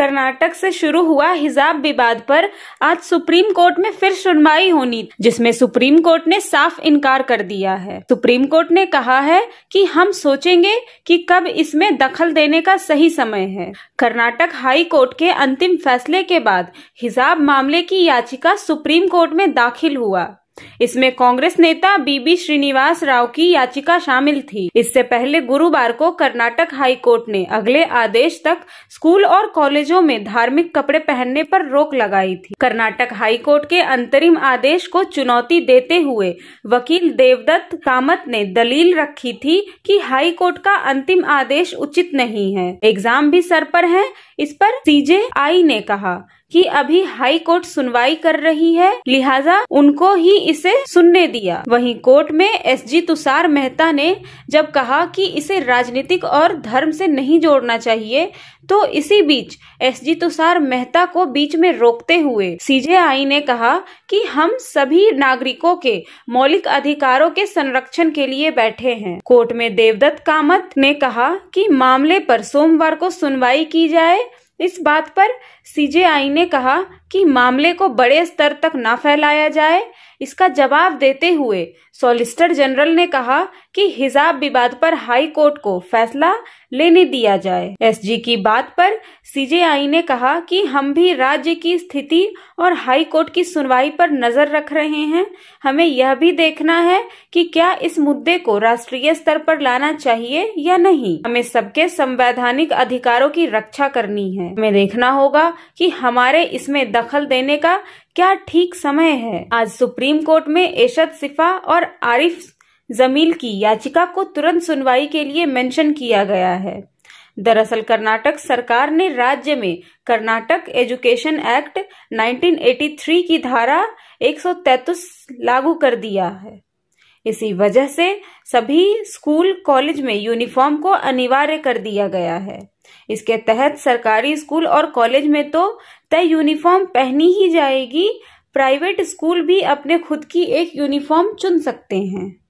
कर्नाटक से शुरू हुआ हिजाब विवाद पर आज सुप्रीम कोर्ट में फिर सुनवाई होनी जिसमें सुप्रीम कोर्ट ने साफ इनकार कर दिया है सुप्रीम कोर्ट ने कहा है कि हम सोचेंगे कि कब इसमें दखल देने का सही समय है कर्नाटक हाई कोर्ट के अंतिम फैसले के बाद हिजाब मामले की याचिका सुप्रीम कोर्ट में दाखिल हुआ इसमें कांग्रेस नेता बीबी श्रीनिवास राव की याचिका शामिल थी इससे पहले गुरुवार को कर्नाटक हाई कोर्ट ने अगले आदेश तक स्कूल और कॉलेजों में धार्मिक कपड़े पहनने पर रोक लगाई थी कर्नाटक हाई कोर्ट के अंतरिम आदेश को चुनौती देते हुए वकील देवदत्त कामत ने दलील रखी थी कि हाई कोर्ट का अंतिम आदेश उचित नहीं है एग्जाम भी सर पर है इस पर सीजे आई ने कहा कि अभी हाई कोर्ट सुनवाई कर रही है लिहाजा उनको ही इसे सुनने दिया वहीं कोर्ट में एसजी तुषार मेहता ने जब कहा कि इसे राजनीतिक और धर्म से नहीं जोड़ना चाहिए तो इसी बीच एसजी तुषार मेहता को बीच में रोकते हुए सीजेआई ने कहा कि हम सभी नागरिकों के मौलिक अधिकारों के संरक्षण के लिए बैठे हैं कोर्ट में देवदत्त कामत ने कहा कि मामले पर सोमवार को सुनवाई की जाए इस बात पर सीजेआई ने कहा कि मामले को बड़े स्तर तक न फैलाया जाए इसका जवाब देते हुए सॉलिसिटर जनरल ने कहा कि हिजाब विवाद पर हाई कोर्ट को फैसला लेने दिया जाए एसजी की बात पर सीजेआई ने कहा कि हम भी राज्य की स्थिति और हाई कोर्ट की सुनवाई पर नजर रख रहे हैं हमें यह भी देखना है कि क्या इस मुद्दे को राष्ट्रीय स्तर पर लाना चाहिए या नहीं हमें सबके संवैधानिक अधिकारों की रक्षा करनी है हमें देखना होगा कि हमारे इसमें दखल देने का क्या ठीक समय है आज सुप्रीम कोर्ट में एशद सिफा और आरिफ जमील की याचिका को तुरंत सुनवाई के लिए मेंशन किया गया है दरअसल कर्नाटक सरकार ने राज्य में कर्नाटक एजुकेशन एक्ट 1983 की धारा 133 लागू कर दिया है इसी वजह से सभी स्कूल कॉलेज में यूनिफॉर्म को अनिवार्य कर दिया गया है इसके तहत सरकारी स्कूल और कॉलेज में तो तय यूनिफॉर्म पहनी ही जाएगी प्राइवेट स्कूल भी अपने खुद की एक यूनिफॉर्म चुन सकते हैं